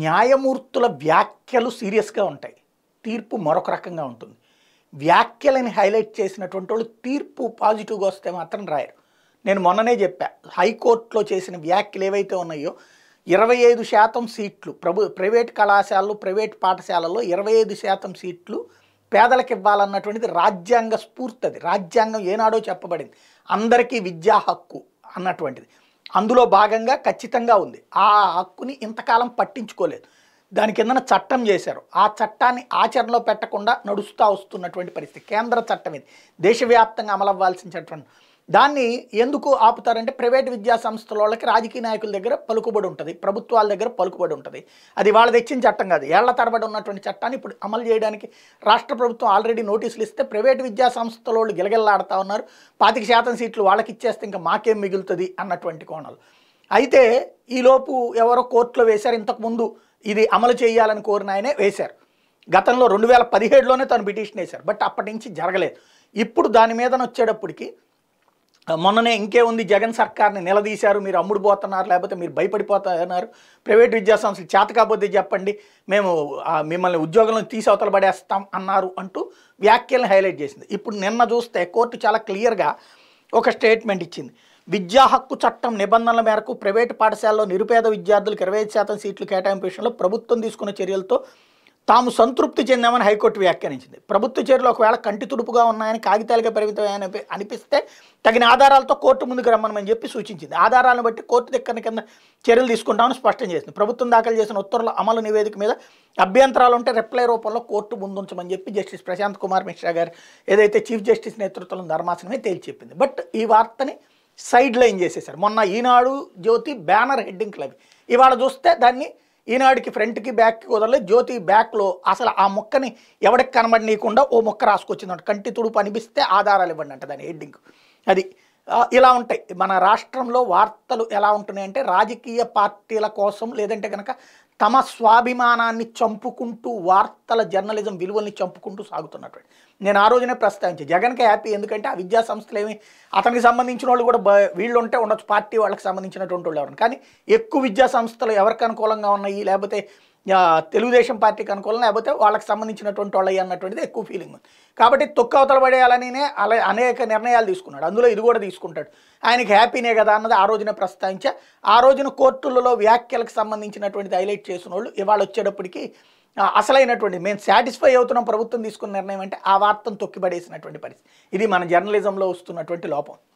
న్యాయమూర్తుల వ్యాఖ్యలు సీరియస్గా ఉంటాయి తీర్పు మరొక రకంగా ఉంటుంది వ్యాఖ్యలని హైలైట్ చేసినటువంటి వాళ్ళు తీర్పు పాజిటివ్గా వస్తే మాత్రం రాయరు నేను మొన్ననే చెప్పా హైకోర్టులో చేసిన వ్యాఖ్యలు ఏవైతే ఉన్నాయో ఇరవై ఐదు శాతం సీట్లు ప్రభు ప్రైవేట్ కళాశాలలు ప్రైవేట్ పాఠశాలల్లో ఇరవై ఐదు శాతం సీట్లు పేదలకు ఇవ్వాలన్నటువంటిది రాజ్యాంగ స్ఫూర్తి అది రాజ్యాంగం ఏనాడో చెప్పబడింది అందరికీ విద్యా హక్కు అన్నటువంటిది అందులో భాగంగా ఖచ్చితంగా ఉంది ఆ హక్కుని ఇంతకాలం పట్టించుకోలేదు దాని కిందన చట్టం చేశారు ఆ చట్టాన్ని ఆచరణలో పెట్టకుండా నడుస్తూ వస్తున్నటువంటి పరిస్థితి కేంద్ర చట్టం ఇది దేశవ్యాప్తంగా అమలవ్వాల్సినటువంటి దాన్ని ఎందుకు ఆపుతారంటే ప్రైవేట్ విద్యా సంస్థల వాళ్ళకి రాజకీయ నాయకుల దగ్గర పలుకుబడి ఉంటుంది ప్రభుత్వాల దగ్గర పలుకుబడి ఉంటుంది అది వాళ్ళ తెచ్చిన చట్టం కాదు ఏళ్ల తరబడి ఉన్నటువంటి చట్టాన్ని ఇప్పుడు అమలు చేయడానికి రాష్ట్ర ప్రభుత్వం ఆల్రెడీ నోటీసులు ఇస్తే ప్రైవేట్ విద్యా సంస్థల వాళ్ళు గిలగిల్లాడుతూ ఉన్నారు పాతిక శాతం సీట్లు వాళ్ళకి ఇచ్చేస్తే ఇంకా మాకేం మిగులుతుంది అన్నటువంటి కోణాలు అయితే ఈలోపు ఎవరో కోర్టులో వేశారు ఇంతకుముందు ఇది అమలు చేయాలని కోరిన ఆయనే వేశారు గతంలో రెండు వేల పదిహేడులోనే తను పిటిషన్ వేశారు బట్ అప్పటి నుంచి జరగలేదు ఇప్పుడు దాని మీద వచ్చేటప్పటికి మొన్ననే ఇంకేముంది జగన్ సర్కార్ని నిలదీశారు మీరు అమ్ముడు పోతున్నారు లేకపోతే మీరు భయపడిపోతున్నారు ప్రైవేట్ విద్యాసంస్థలు చేతకాబోద్ది చెప్పండి మేము మిమ్మల్ని ఉద్యోగంలో తీసవతల పడేస్తాం అన్నారు అంటూ వ్యాఖ్యలను హైలైట్ చేసింది ఇప్పుడు నిన్న చూస్తే కోర్టు చాలా క్లియర్గా ఒక స్టేట్మెంట్ ఇచ్చింది విద్యా హక్కు చట్టం నిబంధనల మేరకు ప్రైవేటు పాఠశాలలో నిరుపేద విద్యార్థులకు ఇరవై శాతం సీట్లు కేటాయింపు విషయంలో ప్రభుత్వం తీసుకున్న చర్యలతో తాము సంతృప్తి చెందామని హైకోర్టు వ్యాఖ్యానించింది ప్రభుత్వ చర్యలు ఒకవేళ కంటి తుడుపుగా ఉన్నాయని కాగితాలుగా పరిమితమైన అనిపిస్తే తగిన ఆధారాలతో కోర్టు ముందుకు రమ్మని చెప్పి సూచించింది ఆధారాలను బట్టి కోర్టు దగ్గర కింద చర్యలు తీసుకుంటామని స్పష్టం చేసింది ప్రభుత్వం దాఖలు చేసిన ఉత్తర్వుల అమలు నివేదిక మీద అభ్యంతరాలు ఉంటే రిప్లై రూపంలో కోర్టు ముందుంచమని చెప్పి జస్టిస్ ప్రశాంత్ కుమార్ మిశ్రా గారు ఏదైతే చీఫ్ జస్టిస్ నేతృత్వంలో ధర్మాసనమే తేల్చి చెప్పింది బట్ ఈ వార్తని సైడ్ లైన్ చేసేసారు మొన్న Eenadu Jyothi banner heading club ఇవాళ చూస్తే దాన్ని ఈనాడుకి ఫ్రంట్కి బ్యాక్కి కుదరలేదు జ్యోతి బ్యాక్లో అసలు ఆ మొక్కని ఎవడికి కనబడనీయకుండా ఓ మొక్క రాసుకొచ్చిందంట కంటి తుడుపు అనిపిస్తే ఆధారాలు ఇవ్వండి అంట దాని హెడ్డింగ్ అది ఇలా ఉంటాయి మన రాష్ట్రంలో వార్తలు ఎలా ఉంటున్నాయంటే రాజకీయ పార్టీల కోసం లేదంటే కనుక తమ స్వాభిమానాన్ని చంపుకుంటూ వార్తల జర్నలిజం విలువల్ని చంపుకుంటూ సాగుతున్నటువంటి నేను ఆ రోజునే ప్రస్తావించాను జగన్కి హ్యాపీ ఎందుకంటే ఆ విద్యా సంస్థలు ఏమి అతనికి సంబంధించిన వాళ్ళు కూడా వీళ్ళు ఉంటే ఉండొచ్చు పార్టీ వాళ్ళకి సంబంధించినటువంటి వాళ్ళు కానీ ఎక్కువ విద్యా సంస్థలు ఎవరికి అనుకూలంగా ఉన్నాయి లేకపోతే తెలుగుదేశం పార్టీకి అనుకూలం లేకపోతే వాళ్ళకి సంబంధించినటువంటి వాళ్ళ అన్నటువంటిది ఎక్కువ ఫీలింగ్ ఉంది కాబట్టి తొక్కు అవతల పడేయాలనే అలా అనేక నిర్ణయాలు తీసుకున్నాడు అందులో ఇది కూడా తీసుకుంటాడు ఆయనకి హ్యాపీనే కదా అన్నది ఆ రోజున ప్రస్తావించా ఆ రోజున కోర్టులలో వ్యాఖ్యలకు సంబంధించినటువంటిది హైలైట్ చేసిన వాళ్ళు ఇవాళ వచ్చేటప్పటికి అసలైనటువంటి మేము సాటిస్ఫై అవుతున్నాం ప్రభుత్వం తీసుకున్న నిర్ణయం అంటే ఆ వార్తను తొక్కిపడేసినటువంటి పరిస్థితి ఇది మన జర్నలిజంలో వస్తున్నటువంటి లోపం